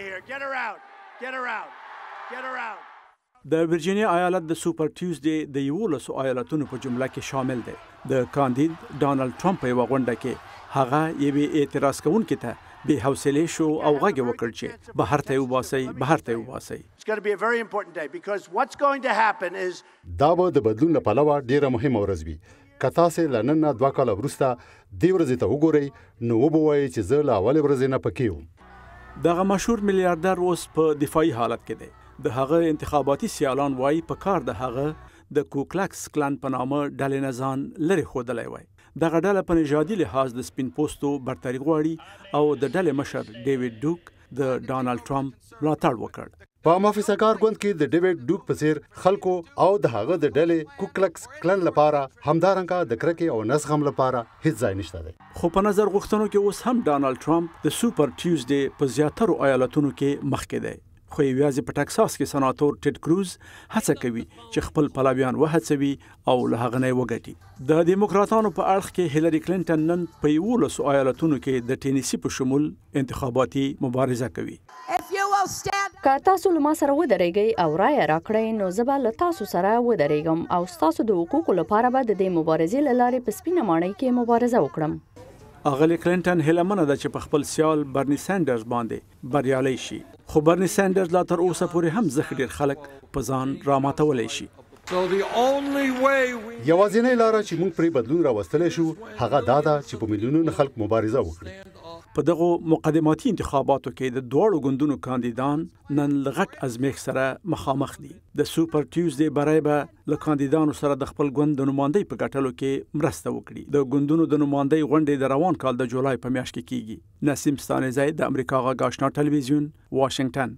of here. Get her out. Get her out. Get her out. د ورجینیا ایالت د سوپر ټیوزډي د یو لسو ایالتونو په جمله کې شامل دی د کاندید ډانلډ ټرمپ یو غونډه کې هغه یو اعتراض کوونکی ته به حوصله شو او غږ وکړ چې بهر ته وباسي بهر ته وباسي دا به د بدلون په لور ډیره مهمه ورځ وي کته سه لنن نه دوا کال ورسته دی ورځ ته وګورئ نو وبوي چې زه لا اول ورځ نه پکې وم دغه مشهور میلیارډر اوس په دفاعي حالت کې دی د هغه انتخاباتي سیالان وای په کار د هغه د کوکلکس کلان په نامه ډلې نزان لري خودلې وای دغه ډله په نژادي لحاظ د سپین پوستو برتري غواړي او د ډلې مشر ډیوډ ډوک د ډانلډ ټرمپ ملاتړ وکړ په محافظهکار ګوند کې د ډیوډ ډوک په څیر خلکو او د هغه د ډلې کوکلکس کلن لپاره همدارنګه د کرکې او نسخم لپاره هیڅ ځای نشته دی خو په نظر غوښتنو کې اوس هم ډانلډ ټرمپ د سوپر ټیوزډي په زیاترو ایالتونو کې مخکې دی خو یوازې په ټکساس کې سناتور ټډ کروز هڅه کوي چې خپل پلاویان وهڅوي او له هغه نه وګټي د دیموکراتانو په اړخ کې هیلری کلینټن نن په یو لس ایالتونو کې د ټینیسي په شمول انتخاباتي مبارزه کوي که تاسو له ما سره ودرېږئ او رائے راکړئ نو زه به له تاسو سره ودرېږم او تاسو د حقوقو لپاره به د دې مبارزې لارې په سپینه ماڼۍ کې مبارزه وکړم اغلی کلینټن هلمنه د چې په خپل سیال برنی سندرز باندې بریالي شي خو برنی سندرز لا تر اوسه پورې هم زخ ډیر خلک په ځان راماتولې شي یوازینۍ لار چې موږ پرې بدلون راوستلی شو هغه دا ده چې په میلیونونو خلک مبارزه وکړي په دغه مقدماتي انتخاباتو کې د دوړو ګوندونو کاندیدان نن لغټ ازمیخ سره مخامخ دي د سوپر ټیوزډي برای به له کاندیدانو سره د خپل ګوند د نمائندۍ په ګټلو کې مرسته وکړي د ګوندونو د نمائندۍ غونډې د روان کال د جولای په میاشت کې کیږي نسیم ستانه زید د امریکا غاښنا ټلویزیون واشنگټن